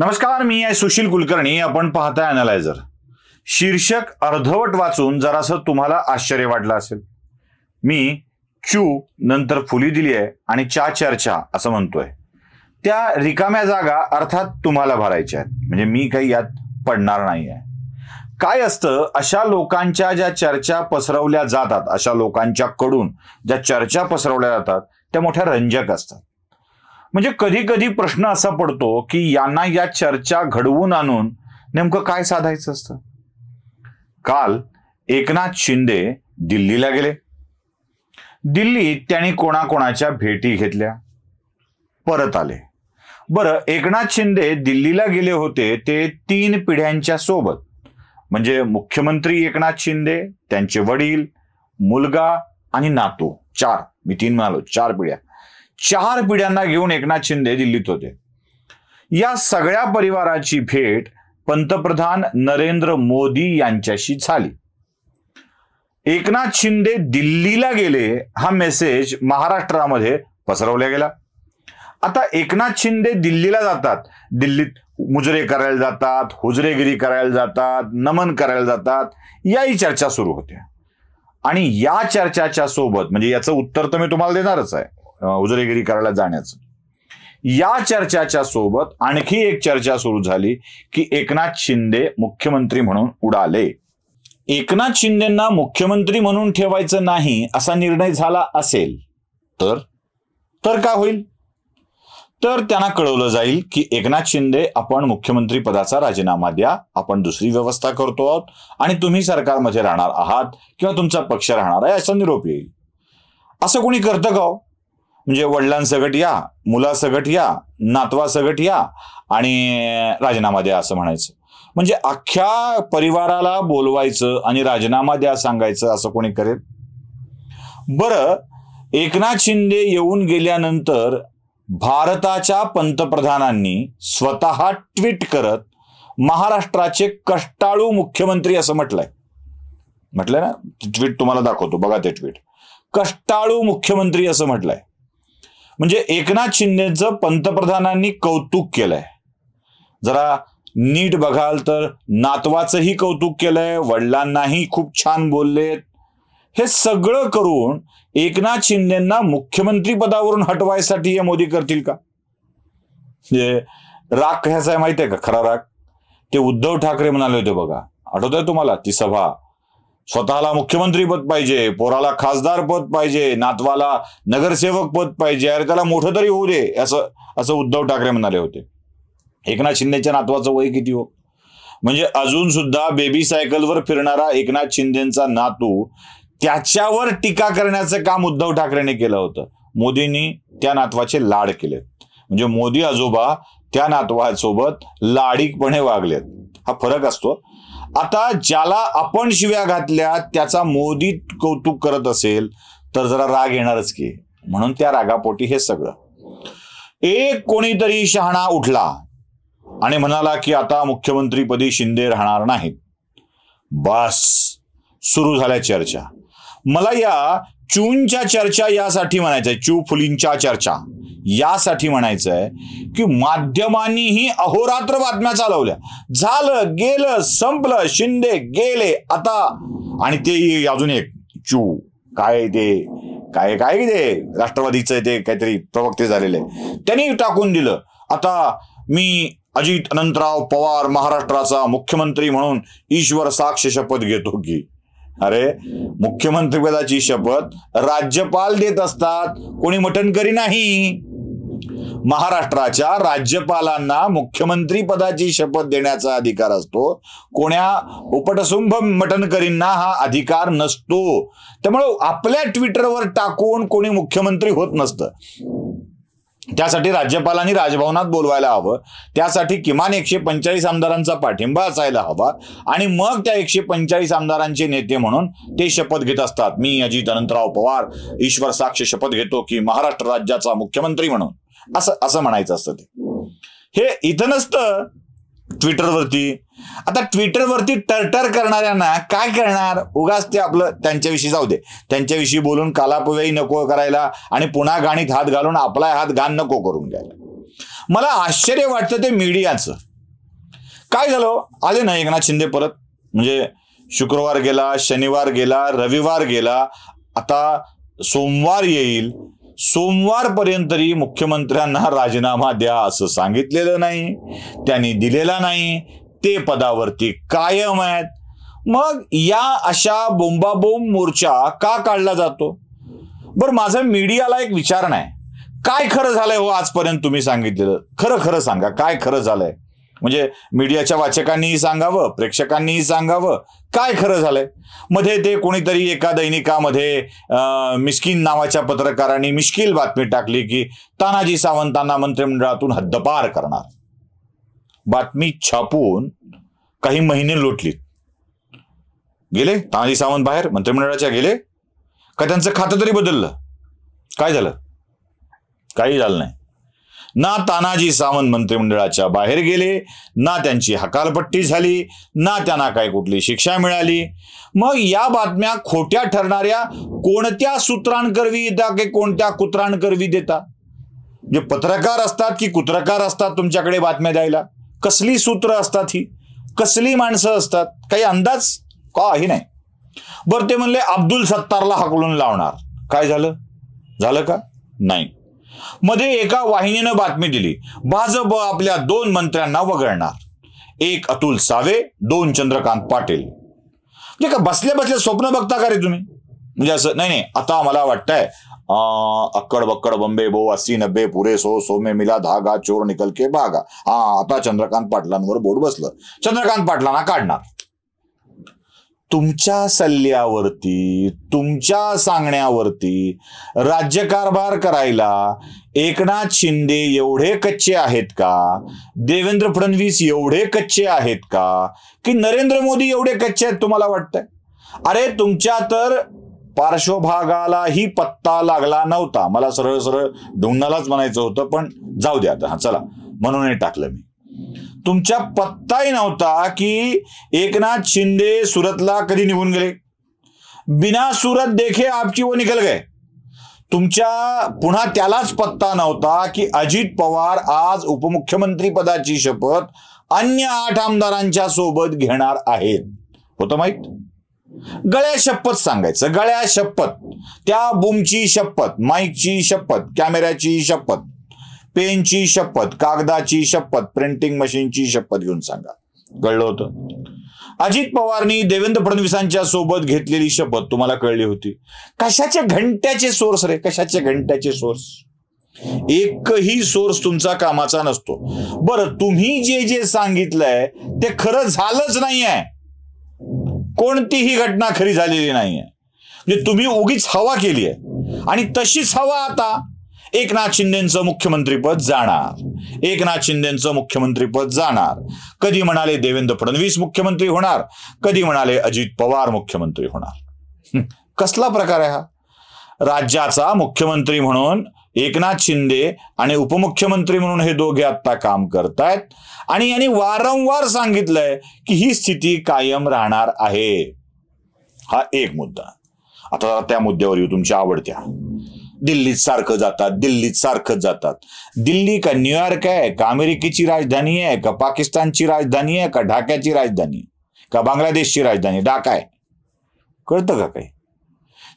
नमस्कार मी आहे सुशील कुलकर्णी आपण पाहताय अनालायझर शीर्षक अर्धवट वाचून जरासं तुम्हाला आश्चर्य वाटलं असेल मी क्यू नंतर फुली दिली आहे आणि चा चर्चा असं म्हणतोय त्या रिकाम्या जागा अर्थात तुम्हाला भरायच्या आहेत म्हणजे मी काही यात पडणार नाही आहे काय असतं अशा लोकांच्या ज्या चर्चा पसरवल्या जातात अशा लोकांच्या कडून ज्या चर्चा पसरवल्या जातात त्या मोठ्या रंजक असतात म्हणजे कधी कधी प्रश्न असा पडतो की यांना या चर्चा घडवून आणून नेमकं काय साधायचं असतं काल एकनाथ शिंदे दिल्लीला गेले दिल्लीत त्यांनी कोणाकोणाच्या भेटी घेतल्या परत आले बरं एकनाथ शिंदे दिल्लीला गेले होते ते तीन पिढ्यांच्या सोबत म्हणजे मुख्यमंत्री एकनाथ शिंदे त्यांचे वडील मुलगा आणि नातू चार मी तीन म्हणालो चार पिढ्या चार पिढ्यांना घेऊन एकनाथ शिंदे दिल्लीत होते या सगळ्या परिवाराची भेट पंतप्रधान नरेंद्र मोदी यांच्याशी झाली एकनाथ शिंदे दिल्लीला गेले हा मेसेज महाराष्ट्रामध्ये पसरवला गेला आता एकनाथ शिंदे दिल्लीला जातात दिल्लीत मुजरे करायला जातात हुजरेगिरी करायला जातात नमन करायला जातात याही चर्चा सुरू होत्या आणि या चर्चाच्या सोबत म्हणजे याचं उत्तर तर मी तुम्हाला देणारच आहे उजरेगिरी करायला जाण्याचं या चर्चाच्या सोबत आणखी एक चर्चा सुरू झाली की एकनाथ शिंदे मुख्यमंत्री म्हणून उडाले एकनाथ शिंदेना मुख्यमंत्री म्हणून ठेवायचं नाही असा निर्णय झाला असेल तर तर का होईल तर त्यांना कळवलं जाईल की एकनाथ शिंदे आपण मुख्यमंत्री पदाचा राजीनामा द्या आपण दुसरी व्यवस्था करतो आहोत आणि तुम्ही सरकारमध्ये राहणार आहात किंवा तुमचा पक्ष राहणार आहे असा निरोप येईल असं कोणी करतं का हो? म्हणजे वडिलांसकट या मुलासकट या नातवासकट या आणि राजीनामा द्या असं म्हणायचं म्हणजे अख्ख्या परिवाराला बोलवायचं आणि राजीनामा द्या सांगायचं असं कोणी करेल बर एकनाथ शिंदे येऊन गेल्यानंतर भारताच्या पंतप्रधानांनी स्वतः ट्विट करत महाराष्ट्राचे कष्टाळू मुख्यमंत्री असं म्हटलंय म्हटलंय ना ट्विट तुम्हाला दाखवतो बघा ते ट्विट कष्टाळू मुख्यमंत्री असं म्हटलंय म्हणजे एकनाथ शिंदेचं पंतप्रधानांनी कौतुक केलंय जरा नीट बघाल तर नातवाचंही कौतुक केलंय वडिलांनाही खूप छान बोललेत हे सगळं करून एकनाथ शिंदेना मुख्यमंत्री पदावरून हटवायसाठी हे मोदी करतील का राग कशाचा आहे माहिती आहे का खरा राग ते उद्धव ठाकरे म्हणाले होते बघा आठवत आहे तुम्हाला ती सभा स्वतःला मुख्यमंत्री पद पाहिजे पोराला खासदार पद पाहिजे नातवाला नगरसेवक पद पाहिजे अरे त्याला मोठं तरी होऊ दे असं असं उद्धव ठाकरे म्हणाले होते एकनाथ शिंदेच्या नातवाचं वय किती हो म्हणजे अजून सुद्धा बेबी सायकलवर फिरणारा एकनाथ शिंदेचा नातू त्याच्यावर टीका करण्याचं काम उद्धव ठाकरेने केलं होतं मोदींनी त्या नातवाचे लाड केले म्हणजे मोदी आजोबा त्या नातवासोबत लाडीकपणे वागलेत हा फरक असतो आता ज्याला आपण शिव्या घातल्या त्याचा मोदी कौतुक करत असेल तर जरा राग येणारच की म्हणून त्या रागापोटी हे सगळं एक कोणीतरी शहाणा उठला आणि म्हणाला की आता मुख्यमंत्रीपदी शिंदे राहणार नाहीत बस सुरू झाल्या चर्चा मला या चूंच्या चर्चा यासाठी म्हणायचंय चू फुलींच्या चर्चा यासाठी म्हणायचंय आहे की माध्यमांनीही अहोरात्र बातम्या चालवल्या झालं गेलं संपलं शिंदे गेले आता आणि ते अजून एक चू काय ते काय काय ते राष्ट्रवादीचं ते काहीतरी प्रवक्ते झालेले त्यांनी टाकून दिलं आता मी अजित अनंतराव पवार महाराष्ट्राचा मुख्यमंत्री म्हणून ईश्वर साक्ष शपथ घेतो की अरे मुख्यमंत्रीपदाची शपथ राज्यपाल देत असतात कोणी मटणकरी नाही महाराष्ट्राच्या राज्यपालांना मुख्यमंत्री पदाची शपथ देण्याचा अधिकार असतो कोण्या उपटसुंभ मटणकरींना हा अधिकार नसतो त्यामुळे आपल्या ट्विटरवर टाकून कोणी मुख्यमंत्री होत नसतं त्यासाठी राज्यपालांनी राजभवनात बोलवायला हवं त्यासाठी किमान एकशे पंचाळीस आमदारांचा पाठिंबा असायला हवा आणि मग त्या एकशे पंचाळीस आमदारांचे नेते म्हणून ते शपथ घेत असतात मी अजित अनंतराव पवार ईश्वर साक्ष शपथ घेतो की महाराष्ट्र राज्याचा मुख्यमंत्री म्हणून असं असं म्हणायचं असतं ते हे इथं नसतं ट्विटरवरती आता ट्विटरवरती टरटर करणाऱ्यांना काय करणार उगाच ते आपलं त्यांच्याविषयी जाऊ दे त्यांच्याविषयी बोलून कालापव्यही नको करायला आणि पुन्हा गाणीत हात घालून आपला हात घाण नको करून द्यायला मला आश्चर्य वाटतं ते मीडियाचं काय झालं आले ना एकनाथ शिंदे परत म्हणजे शुक्रवार गेला शनिवार गेला रविवार गेला आता सोमवार येईल सोमवारपर्यंत तरी मुख्यमंत्र्यांना राजीनामा द्या असं सांगितलेलं नाही त्यांनी दिलेला नाही ते पदावरती कायम आहेत मग या अशा बोंबाबोंब मोर्चा का काढला जातो बरं माझं मीडियाला एक विचार आहे काय खरं झालंय हो आजपर्यंत तुम्ही सांगितलेलं खरं खरं सांगा काय खरं झालंय म्हणजे मीडियाच्या वाचकांनीही सांगावं प्रेक्षकांनीही सांगावं काय खरं झालंय मध्ये ते कोणीतरी एका दैनिकामध्ये मिस्किन नावाच्या पत्रकारांनी मिश्किल बातमी टाकली की तानाजी सावंतांना मंत्रिमंडळातून हद्दपार करणार बातमी छापून काही महिने लोटलीत गेले तानाजी सावंत बाहेर मंत्रिमंडळाच्या गेले का त्यांचं खातं तरी बदललं काय झालं काही झालं नाही ना तानाजी सावंत मंत्रिमंडळाच्या बाहेर गेले ना त्यांची हकालपट्टी झाली ना त्यांना काय कुठली शिक्षा मिळाली मग या बातम्या खोट्या ठरणाऱ्या कोणत्या सूत्रांकरवी येतात की कोणत्या कुत्रांकरवी देता जे पत्रकार असतात की कुत्रकार असतात तुमच्याकडे बातम्या द्यायला कसली सूत्र असतात ही कसली माणसं असतात काही अंदाज काही नाही बरं ते म्हणले अब्दुल सत्तारला हाकलून लावणार काय झालं झालं का नाही मध्ये एका वाहिनीनं बातमी दिली भाजप आपल्या दोन मंत्र्यांना वगळणार एक अतुल सावे दोन चंद्रकांत पाटील म्हणजे का बसल्या बसल्या स्वप्न बघता का रे तुम्ही म्हणजे असं नाही नाही आता मला वाटतंय अक्कड बक्कड बंबे बो अस्सी नब्बे पुरे सो सोमे मिला धागा चोर निकल के भागा हा आता चंद्रकांत पाटलांवर बोर्ड बसलं चंद्रकांत पाटलांना काढणार तुमच्या सल्ल्यावरती तुमच्या सांगण्यावरती राज्यकारभार करायला एकनाथ शिंदे एवढे कच्चे आहेत का देवेंद्र फडणवीस एवढे कच्चे आहेत का की नरेंद्र मोदी एवढे कच्चे आहेत तुम्हाला वाटतंय अरे तुमच्या तर पार्श्वभागालाही पत्ता लागला नव्हता मला सरळ सरळ ढुंगणालाच म्हणायचं होतं पण जाऊ द्या आता चला म्हणूनही टाकलं मी तुमच्या पत्ताही नव्हता की एकनाथ शिंदे सुरतला कधी निघून गेले बिना सुरत देखे आपची व निकल गए तुमच्या पुन्हा त्यालाच पत्ता नव्हता की अजित पवार आज उपमुख्यमंत्री पदाची शपथ अन्य आठ आमदारांच्या सोबत घेणार आहेत होतं माहीत गळ्या शपथ सांगायचं गळ्या शपथ त्या बुमची शपथ माईकची शपथ कॅमेऱ्याची शपथ पेनची शपथ कागदाची शपथ प्रिंटिंग मशीनची शपथ घेऊन सांगा कळलं होतं अजित पवारनी देवेंद्र फडणवीसांच्या सोबत घेतलेली शपथ तुम्हाला कळली होती कशाच्या घंट्याचे सोर्स रे कशाच्या घंट्याचे सोर्स एकही सोर्स तुमचा कामाचा नसतो बरं तुम्ही जे जे सांगितलंय ते खरं झालंच नाही आहे कोणतीही घटना खरी झालेली नाही म्हणजे तुम्ही उगीच हवा केली आहे आणि तशीच हवा आता एकनाथ शिंदेचं मुख्यमंत्रीपद जाणार एकनाथ शिंदेचं मुख्यमंत्रीपद जाणार कधी म्हणाले देवेंद्र फडणवीस मुख्यमंत्री होणार कधी म्हणाले अजित पवार मुख्यमंत्री होणार कसला प्रकार आहे हा राज्याचा मुख्यमंत्री म्हणून एकनाथ शिंदे आणि उपमुख्यमंत्री म्हणून हे दोघे आत्ता काम आहेत आणि यांनी वारंवार सांगितलंय की ही स्थिती कायम राहणार आहे हा एक मुद्दा आता त्या मुद्द्यावर येऊ तुमच्या आवडत्या दिल्लीत सारखं जातात दिल्लीत सारखंच जातात दिल्ली का न्यूयॉर्क आहे का अमेरिकेची राजधानी आहे का पाकिस्तानची राजधानी आहे का ढाक्याची राजधानी का बांगलादेशची राजधानी ढाका आहे कळतं का काही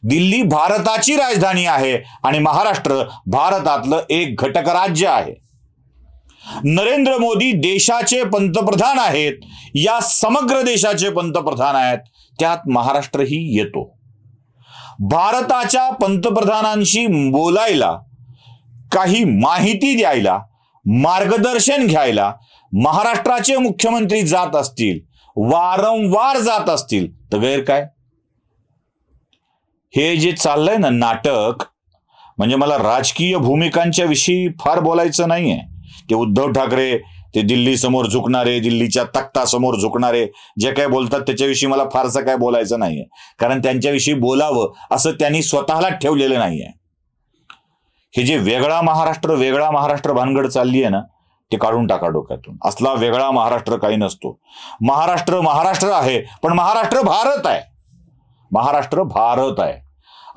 दिल्ली भारताची राजधानी आहे आणि महाराष्ट्र भारतातलं एक घटक राज्य आहे नरेंद्र मोदी देशाचे पंतप्रधान आहेत या समग्र देशाचे पंतप्रधान आहेत त्यात महाराष्ट्रही येतो भारताच्या पंतप्रधानांशी बोलायला काही माहिती द्यायला मार्गदर्शन घ्यायला महाराष्ट्राचे मुख्यमंत्री जात असतील वारंवार जात असतील तर गैर काय हे जे चाललंय ना नाटक म्हणजे मला राजकीय भूमिकांच्या विषयी फार बोलायचं नाहीये ते उद्धव ठाकरे ते दिल्लीसमोर झुकणारे दिल्लीच्या समोर झुकणारे जे काय बोलतात त्याच्याविषयी मला फारसं काय बोलायचं नाहीये कारण त्यांच्याविषयी बोलावं असं त्यांनी स्वतःला ठेवलेलं नाहीये हे जे वेगळा महाराष्ट्र वेगळा महाराष्ट्र भानगड चालली आहे ना ते काढून टाका डोक्यातून असला वेगळा महाराष्ट्र काही नसतो महाराष्ट्र महाराष्ट्र आहे पण महाराष्ट्र भारत आहे महाराष्ट्र भारत आहे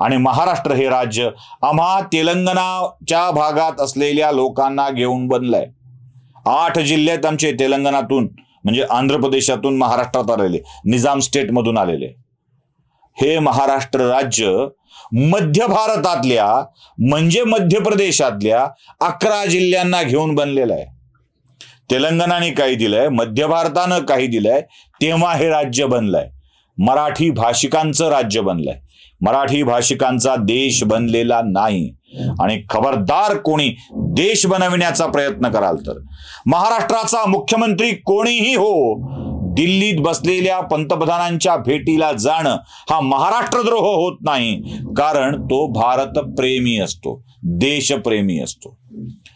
आणि महाराष्ट्र हे राज्य आम्हा तेलंगणाच्या भागात असलेल्या लोकांना घेऊन बनलंय आठ जिल्ह्यात आमचे तेलंगणातून म्हणजे आंध्र प्रदेशातून महाराष्ट्रात आलेले निजाम स्टेटमधून आलेले हे महाराष्ट्र राज्य मध्य भारतातल्या म्हणजे मध्य प्रदेशातल्या अकरा जिल्ह्यांना घेऊन बनलेलं आहे तेलंगणाने काही दिलंय मध्य भारतानं काही दिलंय तेव्हा हे राज्य बनलंय मराठी भाषिकांचं राज्य बनलंय मराठी भाषिकांचा देश बनलेला नाही आणि खबरदार कोणी देश बनविण्याचा प्रयत्न कराल तर महाराष्ट्राचा मुख्यमंत्री कोणीही हो दिल्लीत बसलेल्या पंतप्रधानांच्या भेटीला जाणं हा महाराष्ट्रद्रोह हो होत नाही कारण तो भारत प्रेमी असतो देशप्रेमी असतो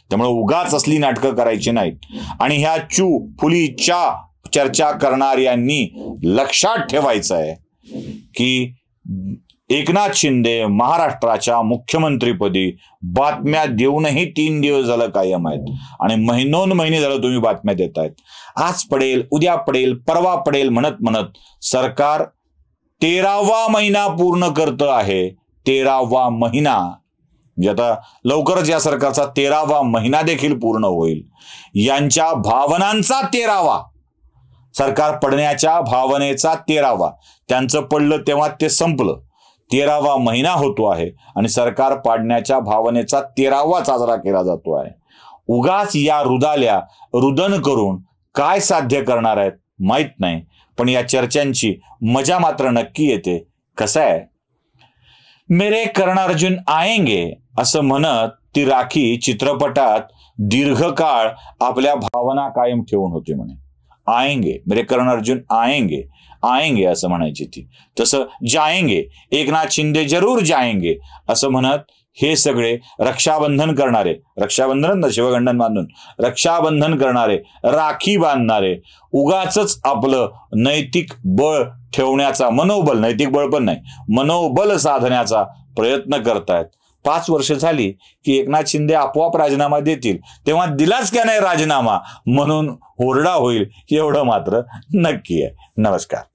त्यामुळे उगाच असली नाटकं करायची नाहीत आणि ह्या चू फुलीच्या चर्चा करणाऱ्यांनी लक्षात ठेवायचं आहे की एकनाथ शिंदे महाराष्ट्राच्या मुख्यमंत्रीपदी बातम्या देऊनही तीन दिवस झालं कायम आहेत आणि महिनोन महिने झालं तुम्ही बातम्या देत आहेत आज पडेल उद्या पडेल परवा पडेल म्हणत म्हणत सरकार तेरावा महिना पूर्ण करत आहे तेरावा महिना म्हणजे आता लवकरच या सरकारचा तेरावा महिना देखील पूर्ण होईल यांच्या भावनांचा तेरावा सरकार पडण्याच्या भावनेचा तेरावा त्यांचं पडलं तेव्हा ते संपलं तेरावा महिना होतो आहे आणि सरकार पाडण्याच्या भावनेचा तेरावा साजरा केला जातो आहे उगाच या रुदाल्या रुदन करून काय साध्य करणार आहेत माहीत नाही पण या चर्चांची मजा मात्र नक्की येते कसं आहे मेरे कर्णार्जुन आएंगे असं म्हणत ती राखी चित्रपटात दीर्घकाळ आपल्या भावना कायम ठेवून होती म्हणे आएंगे मेरे करण अर्जुन आएंगे आएंगे असं म्हणायची ती तसं जायंगे एकनाथ शिंदे जरूर जायंगे असं म्हणत हे सगळे रक्षाबंधन करणारे रक्षाबंधन ना शिवगंडन बांधून रक्षाबंधन करणारे राखी बांधणारे उगाच आपलं नैतिक बळ ठेवण्याचा मनोबल नैतिक बळ पण नाही मनोबल साधण्याचा प्रयत्न करतायत पाच वर्ष झाली की एकनाथ शिंदे आपोआप राजीनामा देतील तेव्हा दिलाच का नाही राजीनामा म्हणून होरडा होईल एवढं मात्र नक्की आहे नमस्कार